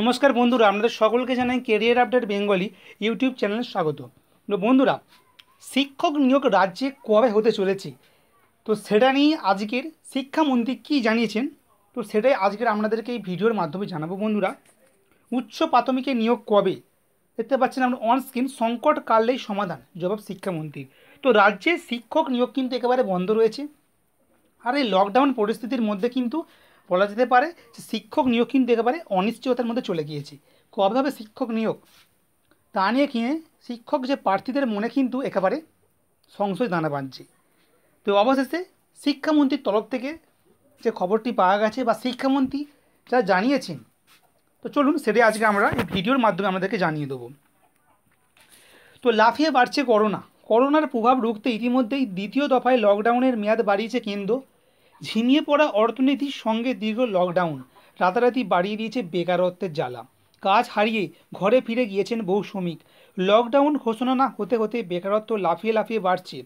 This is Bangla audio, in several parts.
নমস্কার বন্ধুরা আপনাদের সকলকে জানাই কেরিয়ার আপডেট বেঙ্গলি ইউটিউব চ্যানেলে স্বাগত তো বন্ধুরা শিক্ষক নিয়োগ রাজ্যে কবে হতে চলেছে তো সেটা নিয়ে আজকের শিক্ষামন্ত্রী কী জানিয়েছেন তো সেটাই আজকের আপনাদেরকে এই ভিডিওর মাধ্যমে জানাবো বন্ধুরা উচ্চ প্রাথমিকে নিয়োগ কবে দেখতে পাচ্ছেন আমরা অন স্ক্রিন সংকট কালেই সমাধান জবাব শিক্ষামন্ত্রী তো রাজ্যে শিক্ষক নিয়োগ কিন্তু একেবারে বন্ধ রয়েছে আর এই লকডাউন পরিস্থিতির মধ্যে কিন্তু বলা যেতে পারে যে শিক্ষক নিয়োগ কিন্তু একেবারে অনিশ্চয়তার মধ্যে চলে গিয়েছে কবে হবে শিক্ষক নিয়োগ তা নিয়ে কিনে শিক্ষক যে প্রার্থীদের মনে কিন্তু একেবারে সংশয় দানা বাঁধছে তো অবশেষে শিক্ষামন্ত্রীর তরফ থেকে যে খবরটি পাওয়া গেছে বা শিক্ষামন্ত্রী যা জানিয়েছেন তো চলুন সেটাই আজকে আমরা এই ভিডিওর মাধ্যমে আমাদেরকে জানিয়ে দেবো তো লাফিয়ে বাড়ছে করোনা করোনার প্রভাব রুখতে ইতিমধ্যেই দ্বিতীয় দফায় লকডাউনের মেয়াদ বাড়িয়েছে কেন্দ্র ঝিমিয়ে পড়া অর্থনীতির সঙ্গে দীর্ঘ লকডাউন রাতারাতি বাড়িয়ে দিয়েছে বেকারত্বের জ্বালা কাজ হারিয়ে ঘরে ফিরে গিয়েছেন বহু শ্রমিক লকডাউন ঘোষণা না হতে হতে বেকারত্ব লাফিয়ে লাফিয়ে বাড়ছে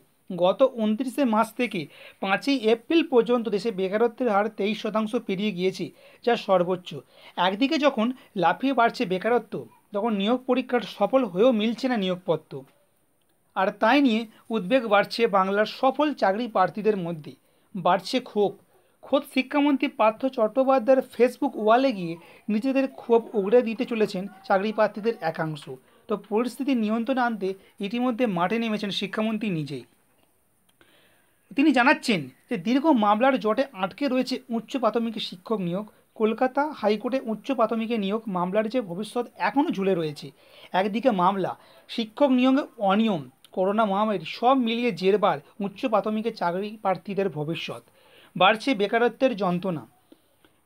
গত উনত্রিশে মার্চ থেকে পাঁচই এপ্রিল পর্যন্ত দেশে বেকারত্বের হার তেইশ শতাংশ পেরিয়ে গিয়েছে যা সর্বোচ্চ একদিকে যখন লাফিয়ে বাড়ছে বেকারত্ব তখন নিয়োগ পরীক্ষার সফল হয়েও মিলছে না নিয়োগপত্র আর তাই নিয়ে উদ্বেগ বাড়ছে বাংলার সফল চাকরি প্রার্থীদের মধ্যে বাড়ছে ক্ষোভ খোদ শিক্ষামন্ত্রী পার্থ চট্টোপাধ্যায়ের ফেসবুক ওয়ালে গিয়ে নিজেদের ক্ষোভ উগড়ে দিতে চলেছেন চাকরি প্রার্থীদের একাংশ তো পরিস্থিতি নিয়ন্ত্রণে আনতে ইতিমধ্যে মাঠে নেমেছেন শিক্ষামন্ত্রী নিজেই তিনি জানাচ্ছেন যে দীর্ঘ মামলার জটে আটকে রয়েছে উচ্চ প্রাথমিকের শিক্ষক নিয়োগ কলকাতা হাইকোর্টে উচ্চ প্রাথমিকে নিয়োগ মামলার যে ভবিষ্যৎ এখনও ঝুলে রয়েছে একদিকে মামলা শিক্ষক নিয়োগে অনিয়ম করোনা মহামারী সব মিলিয়ে জেরবার উচ্চ প্রাথমিকের চাকরি প্রার্থীদের ভবিষ্যৎ বাড়ছে বেকারত্বের যন্ত্রণা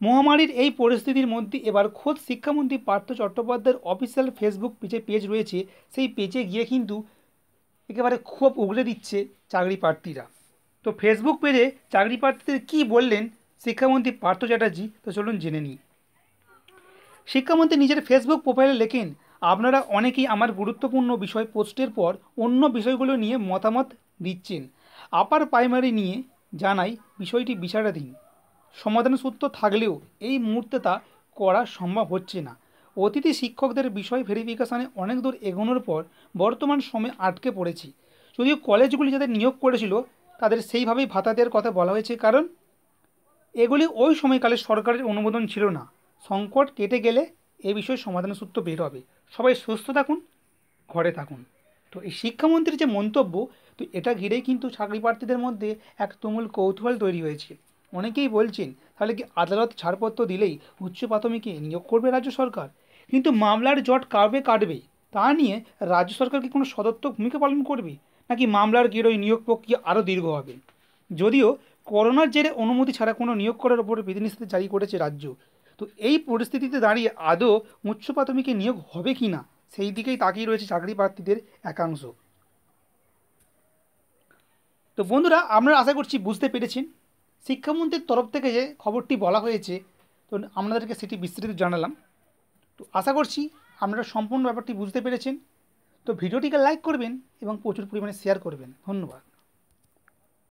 মহামারীর এই পরিস্থিতির মধ্যে এবার খোদ শিক্ষামন্ত্রী পার্থ চট্টোপাধ্যায়ের অফিসিয়াল ফেসবুক পেজে পেজ রয়েছে সেই পেজে গিয়ে কিন্তু একেবারে খুব উগড়ে দিচ্ছে চাকরি প্রার্থীরা তো ফেসবুক পেজে চাকরি প্রার্থীদের কী বললেন শিক্ষামন্ত্রী পার্থ চ্যাটার্জি তো চলুন জেনে নিই শিক্ষামন্ত্রী নিজের ফেসবুক প্রোফাইলে লেখেন আপনারা অনেকেই আমার গুরুত্বপূর্ণ বিষয় পোস্টের পর অন্য বিষয়গুলো নিয়ে মতামত দিচ্ছেন আপার প্রাইমারি নিয়ে জানাই বিষয়টি বিচারাধীন সমাধান সূত্র থাকলেও এই মুহূর্তে তা করা সম্ভব হচ্ছে না অতিথি শিক্ষকদের বিষয় ভেরিফিকেশানে অনেক দূর এগোনোর পর বর্তমান সময়ে আটকে পড়েছি যদিও কলেজগুলি যাদের নিয়োগ করেছিল তাদের সেইভাবেই ভাতা দেওয়ার কথা বলা হয়েছে কারণ এগুলি ওই সময়কালে সরকারের অনুমোদন ছিল না সংকট কেটে গেলে এ বিষয়ে সমাধান সূত্র বের হবে সবাই সুস্থ থাকুন ঘরে থাকুন তো এই শিক্ষামন্ত্রীর যে মন্তব্য তো এটা ঘিরেই কিন্তু চাকরি প্রার্থীদের মধ্যে এক তুমুল কৌতূহল তৈরি হয়েছে অনেকেই বলছেন তাহলে কি আদালত ছাড়পত্র দিলেই উচ্চ প্রাথমিকে নিয়োগ করবে রাজ্য সরকার কিন্তু মামলার জট কাবে কাটবে তা নিয়ে রাজ্য সরকার কি কোনো সদত্ব ভূমিকা পালন করবে নাকি মামলার ওই নিয়োগ প্রক্রিয়া আরও দীর্ঘ হবে যদিও করোনার জেরে অনুমতি ছাড়া কোনো নিয়োগ করার উপর বিধিনিষেধ জারি করেছে রাজ্য তো এই পরিস্থিতিতে দাঁড়িয়ে আদৌ উচ্চ প্রাথমিকে নিয়োগ হবে কি না সেই দিকেই তাকিয়ে রয়েছে চাকরি প্রার্থীদের একাংশ তো বন্ধুরা আপনারা আশা করছি বুঝতে পেরেছেন শিক্ষামন্ত্রীর তরফ থেকে যে খবরটি বলা হয়েছে তো আপনাদেরকে সেটি বিস্তারিত জানালাম তো আশা করছি আপনারা সম্পূর্ণ ব্যাপারটি বুঝতে পেরেছেন তো ভিডিওটিকে লাইক করবেন এবং প্রচুর পরিমাণে শেয়ার করবেন ধন্যবাদ